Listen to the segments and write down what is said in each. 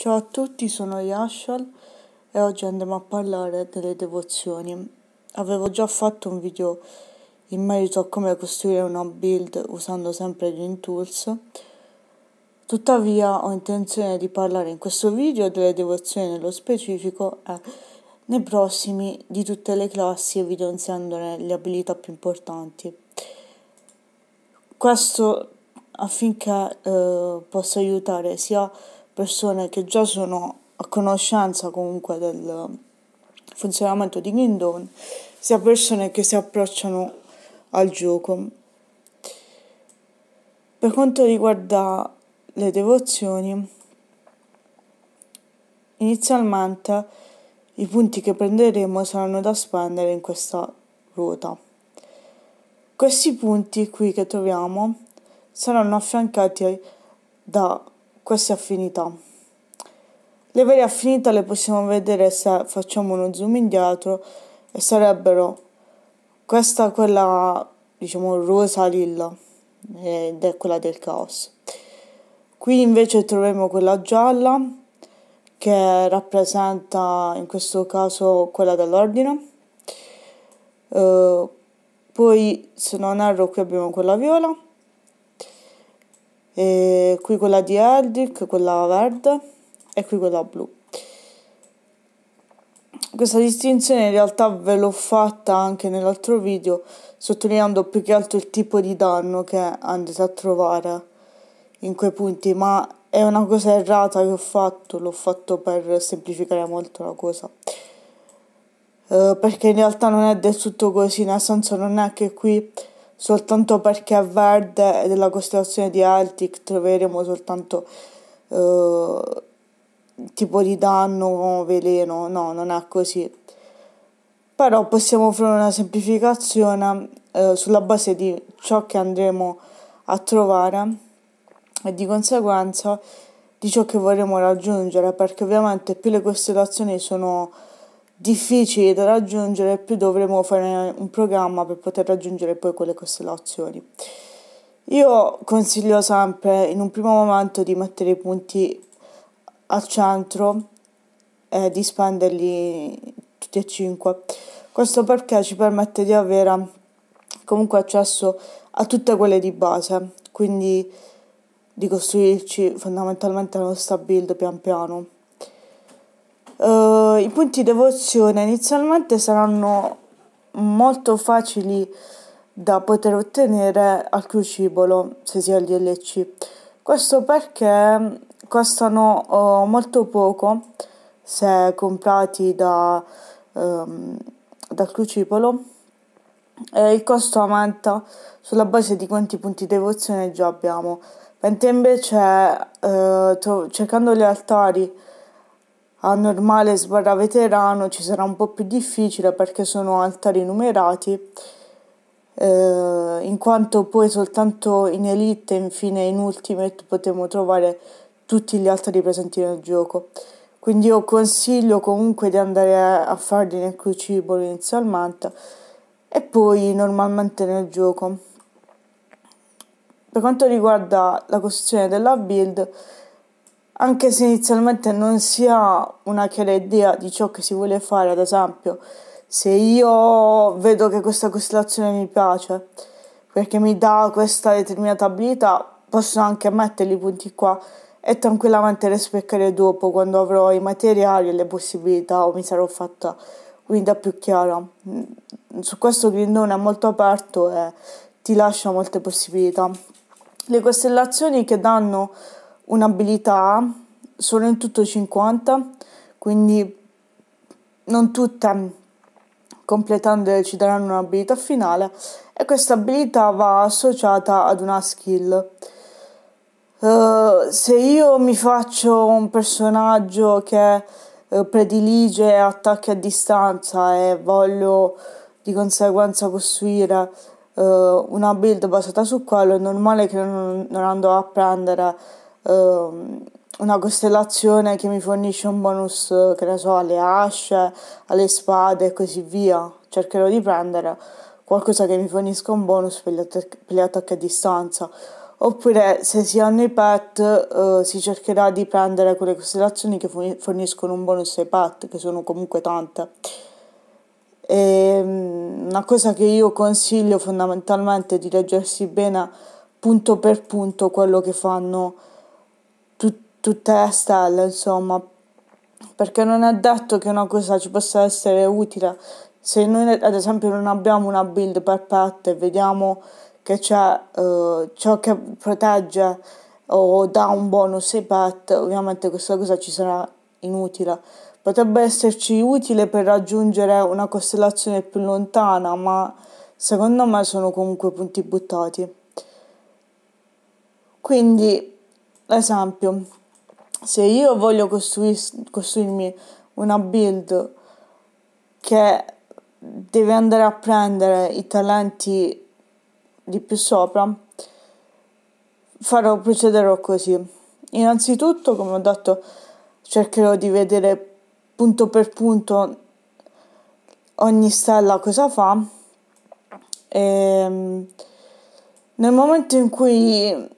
Ciao a tutti, sono Yashal e oggi andremo a parlare delle devozioni. Avevo già fatto un video in merito a come costruire una build usando sempre gli intools. tuttavia ho intenzione di parlare in questo video delle devozioni nello specifico e nei prossimi di tutte le classi evidenziandone le abilità più importanti. Questo affinché eh, possa aiutare sia persone che già sono a conoscenza comunque del funzionamento di Kingdom, sia persone che si approcciano al gioco. Per quanto riguarda le devozioni, inizialmente i punti che prenderemo saranno da spendere in questa ruota. Questi punti qui che troviamo saranno affiancati da queste affinità. Le vere affinità le possiamo vedere se facciamo uno zoom indietro e sarebbero questa quella diciamo rosa lilla ed è quella del caos. Qui invece troviamo quella gialla che rappresenta in questo caso quella dell'ordine. Uh, poi se non erro qui abbiamo quella viola e qui quella di Erdrick, quella verde e qui quella blu questa distinzione in realtà ve l'ho fatta anche nell'altro video sottolineando più che altro il tipo di danno che andate a trovare in quei punti ma è una cosa errata che ho fatto l'ho fatto per semplificare molto la cosa eh, perché in realtà non è del tutto così nel senso non è che qui soltanto perché a Verde e della costellazione di Altic troveremo soltanto eh, tipo di danno come veleno, no, non è così. Però possiamo fare una semplificazione eh, sulla base di ciò che andremo a trovare e di conseguenza di ciò che vorremmo raggiungere, perché ovviamente più le costellazioni sono difficili da raggiungere, più dovremo fare un programma per poter raggiungere poi quelle costellazioni. Io consiglio sempre in un primo momento di mettere i punti al centro e di spenderli tutti e cinque. Questo perché ci permette di avere comunque accesso a tutte quelle di base, quindi di costruirci fondamentalmente la nostra build pian piano. Uh, I punti devozione inizialmente saranno molto facili da poter ottenere al crucibolo se si ha il DLC. Questo perché costano uh, molto poco se comprati da, um, dal crucibolo e il costo aumenta sulla base di quanti punti devozione già abbiamo. Mentre invece uh, cercando gli altari a normale sbarra veterano ci sarà un po' più difficile perché sono altari numerati, eh, in quanto poi soltanto in Elite infine in Ultimate potremo trovare tutti gli altari presenti nel gioco. Quindi io consiglio comunque di andare a farli nel crucible inizialmente e poi normalmente nel gioco. Per quanto riguarda la costruzione della build, anche se inizialmente non si ha una chiara idea di ciò che si vuole fare, ad esempio, se io vedo che questa costellazione mi piace perché mi dà questa determinata abilità, posso anche mettere i punti qua e tranquillamente rispecchiare dopo quando avrò i materiali e le possibilità o mi sarò fatta un'idea più chiara. Mm, su questo Grindone è molto aperto e eh, ti lascia molte possibilità. Le costellazioni che danno un'abilità A, solo in tutto 50, quindi non tutte completandole ci daranno un'abilità finale e questa abilità va associata ad una skill. Uh, se io mi faccio un personaggio che uh, predilige attacchi a distanza e voglio di conseguenza costruire uh, una build basata su quello, è normale che non, non andrò a prendere uh, una costellazione che mi fornisce un bonus, che ne so, alle asce, alle spade e così via. Cercherò di prendere qualcosa che mi fornisca un bonus per gli, attac- per gli attacchi a distanza. Oppure se si hanno i pet uh, si cercherà di prendere quelle costellazioni che forniscono un bonus ai pet, che sono comunque tante. E, ehm, una cosa che io consiglio fondamentalmente è di leggersi bene punto per punto quello che fanno tutte le stelle, insomma, perché non è detto che una cosa ci possa essere utile. Se noi ad esempio non abbiamo una build perfetta e vediamo che c'è eh, ciò che protegge o dà un bonus ai pet, ovviamente questa cosa ci sarà inutile. Potrebbe esserci utile per raggiungere una costellazione più lontana, ma secondo me sono comunque punti buttati. Quindi, ad esempio, se io voglio costruir- costruirmi una build che deve andare a prendere i talenti di più sopra, farò, procederò così. Innanzitutto, come ho detto, cercherò di vedere punto per punto ogni stella cosa fa. E ehm, nel momento in cui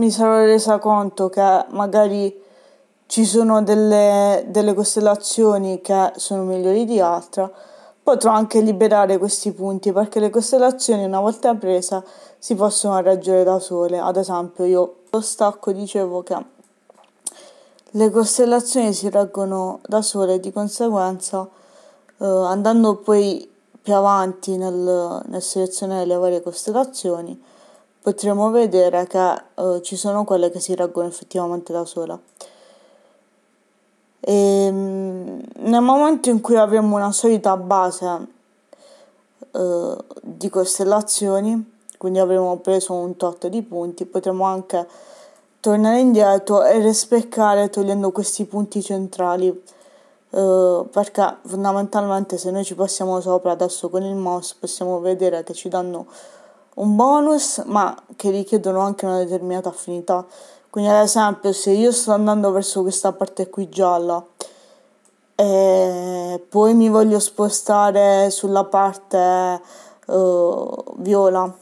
mi sarò resa conto che magari ci sono delle, delle costellazioni che sono migliori di altre, potrò anche liberare questi punti perché le costellazioni una volta prese si possono raggiungere da sole. Ad esempio io lo stacco dicevo che le costellazioni si reggono da sole di conseguenza eh, andando poi più avanti nel, nel selezionare le varie costellazioni Potremmo vedere che uh, ci sono quelle che si reggono effettivamente da sola. E, ehm, nel momento in cui avremo una solita base uh, di costellazioni, quindi avremo preso un tot di punti, potremmo anche tornare indietro e respeccare togliendo questi punti centrali. Uh, perché fondamentalmente se noi ci passiamo sopra adesso con il mouse possiamo vedere che ci danno un bonus, ma che richiedono anche una determinata affinità. Quindi, ad esempio, se io sto andando verso questa parte qui gialla e eh, poi mi voglio spostare sulla parte uh, viola,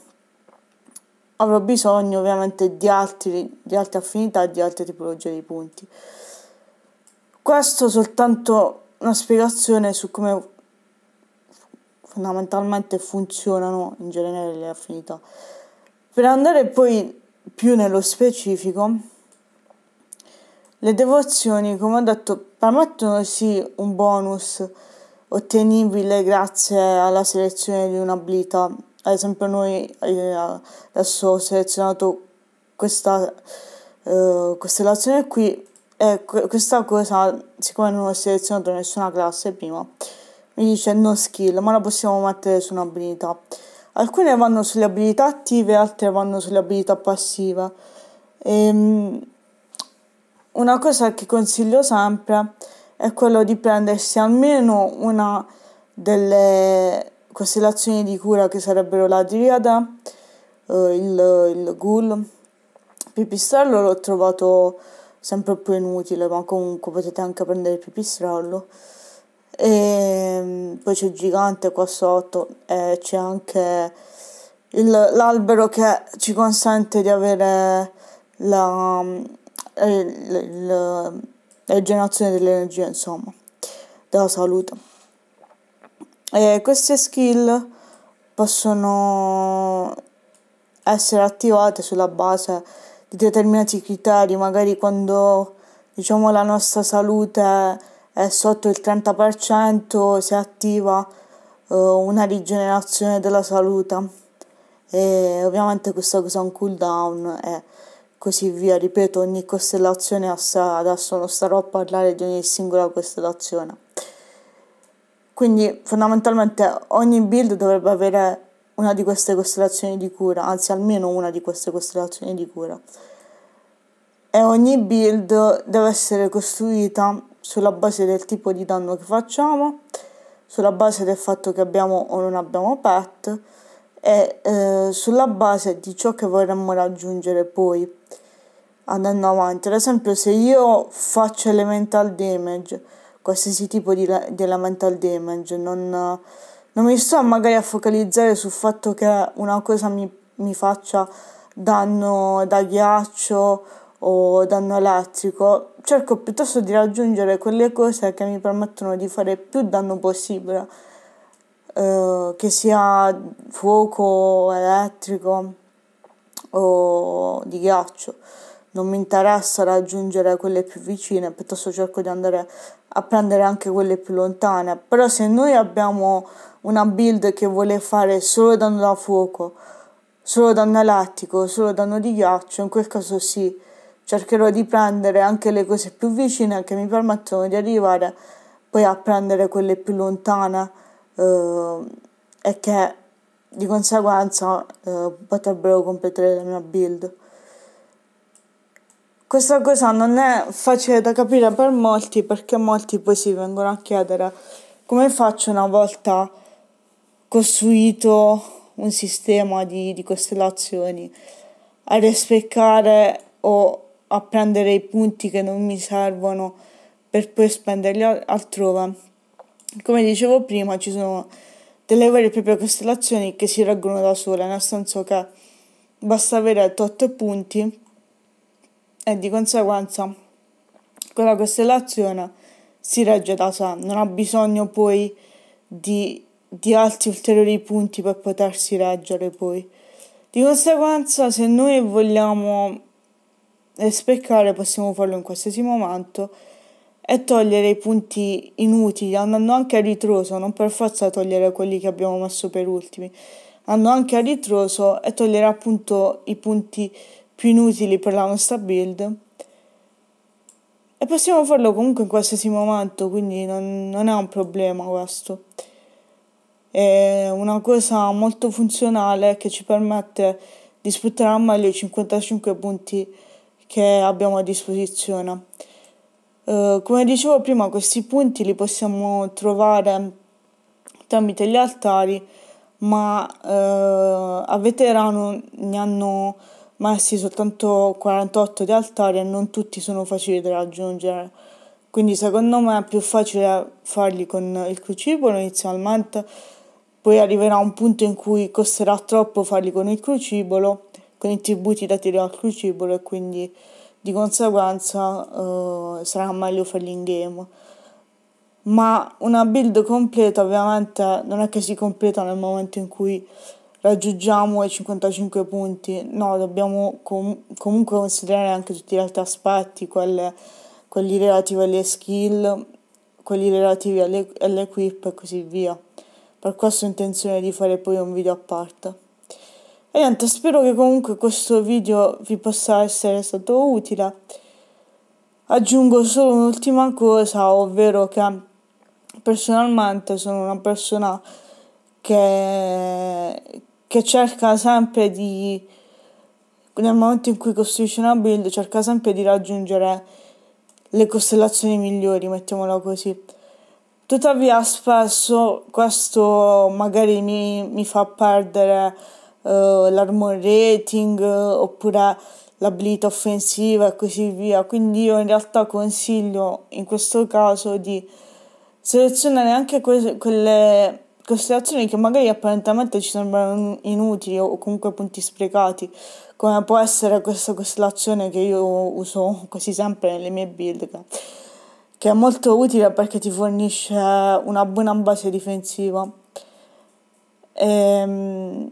avrò bisogno ovviamente di, altri, di altre affinità e di altre tipologie di punti. Questo soltanto una spiegazione su come fondamentalmente funzionano in genere le affinità. Per andare poi più nello specifico, le devozioni, come ho detto, permettono sì un bonus ottenibile grazie alla selezione di un'abilità. Ad esempio noi eh, adesso ho selezionato questa eh, costellazione qui e questa cosa, siccome non ho selezionato nessuna classe prima, mi dice no skill, ma la possiamo mettere su un'abilità. Alcune vanno sulle abilità attive, altre vanno sulle abilità passive. Ehm, una cosa che consiglio sempre è quello di prendersi almeno una delle costellazioni di cura che sarebbero la Driada, eh, il, il Ghoul. Pipistrello l'ho trovato sempre più inutile, ma comunque potete anche prendere il pipistrello. E ehm, poi c'è il gigante qua sotto e eh, c'è anche il, l'albero che ci consente di avere la, eh, la, la generazione dell'energia, insomma, della salute. E queste skill possono essere attivate sulla base di determinati criteri, magari quando diciamo la nostra salute è sotto il 30% si attiva eh, una rigenerazione della salute e ovviamente questa cosa è un cooldown e così via. Ripeto, ogni costellazione sa, adesso non starò a parlare di ogni singola costellazione. Quindi fondamentalmente ogni build dovrebbe avere una di queste costellazioni di cura, anzi almeno una di queste costellazioni di cura. E ogni build deve essere costruita sulla base del tipo di danno che facciamo, sulla base del fatto che abbiamo o non abbiamo pet e eh, sulla base di ciò che vorremmo raggiungere poi andando avanti. Ad esempio, se io faccio elemental damage, qualsiasi tipo di, di elemental damage, non, non, mi sto magari a focalizzare sul fatto che una cosa mi, mi faccia danno da ghiaccio o danno elettrico, cerco piuttosto di raggiungere quelle cose che mi permettono di fare più danno possibile, eh, che sia fuoco elettrico o di ghiaccio. Non mi interessa raggiungere quelle più vicine, piuttosto cerco di andare a prendere anche quelle più lontane. Però se noi abbiamo una build che vuole fare solo danno da fuoco, solo danno elettrico, solo danno di ghiaccio, in quel caso sì cercherò di prendere anche le cose più vicine che mi permettono di arrivare poi a prendere quelle più lontane eh, e che di conseguenza eh, potrebbero completare la mia build. Questa cosa non è facile da capire per molti perché molti poi si vengono a chiedere come faccio una volta costruito un sistema di, di costellazioni a rispeccare o a prendere i punti che non mi servono per poi spenderli altrove. Come dicevo prima, ci sono delle vere e proprie costellazioni che si reggono da sole, nel senso che basta avere tot punti e di conseguenza quella costellazione si regge da sé, non ha bisogno poi di, di altri ulteriori punti per potersi reggere poi. Di conseguenza, se noi vogliamo e sprecare possiamo farlo in qualsiasi momento e togliere i punti inutili, andando anche a ritroso, non per forza togliere quelli che abbiamo messo per ultimi, andando anche a ritroso e togliere appunto i punti più inutili per la nostra build. E possiamo farlo comunque in qualsiasi momento, quindi non, non è un problema questo. È una cosa molto funzionale che ci permette di sfruttare al meglio i 55 punti che abbiamo a disposizione. Eh, come dicevo prima, questi punti li possiamo trovare tramite gli altari, ma eh, a Veterano ne hanno messi soltanto 48 di altari e non tutti sono facili da raggiungere. Quindi secondo me è più facile farli con il crucibolo inizialmente, poi arriverà un punto in cui costerà troppo farli con il crucibolo con i tributi dati dal Crucible e quindi di conseguenza eh, sarà meglio farli in game. Ma una build completa ovviamente non è che si completa nel momento in cui raggiungiamo i 55 punti, no, dobbiamo com- comunque considerare anche tutti gli altri aspetti, quelle, quelli relativi alle skill, quelli relativi alle, all'equip e così via. Per questo ho intenzione di fare poi un video a parte. E niente, spero che comunque questo video vi possa essere stato utile. Aggiungo solo un'ultima cosa, ovvero che personalmente sono una persona che, che cerca sempre di, nel momento in cui costruisce una build, cerca sempre di raggiungere le costellazioni migliori, mettiamola così. Tuttavia spesso questo magari mi, mi fa perdere eh, l'armor rating eh, oppure l'abilità offensiva e così via. Quindi io in realtà consiglio in questo caso di selezionare anche que- quelle considerazioni che magari apparentemente ci sembrano inutili o comunque punti sprecati, come può essere questa costellazione che io uso quasi sempre nelle mie build, che è molto utile perché ti fornisce una buona base difensiva. Ehm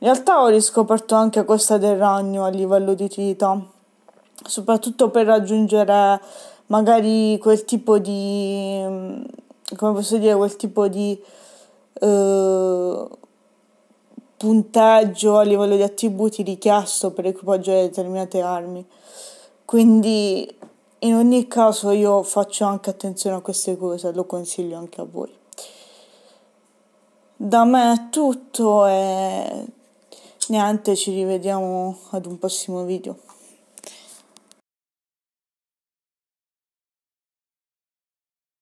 in realtà ho riscoperto anche questa del Ragno a livello di trita, soprattutto per raggiungere magari quel tipo di, mm, come posso dire, quel tipo di eh, punteggio a livello di attributi richiesto per equipaggiare determinate armi. Quindi in ogni caso io faccio anche attenzione a queste cose, lo consiglio anche a voi. Da me è tutto e niente ci rivediamo ad un prossimo video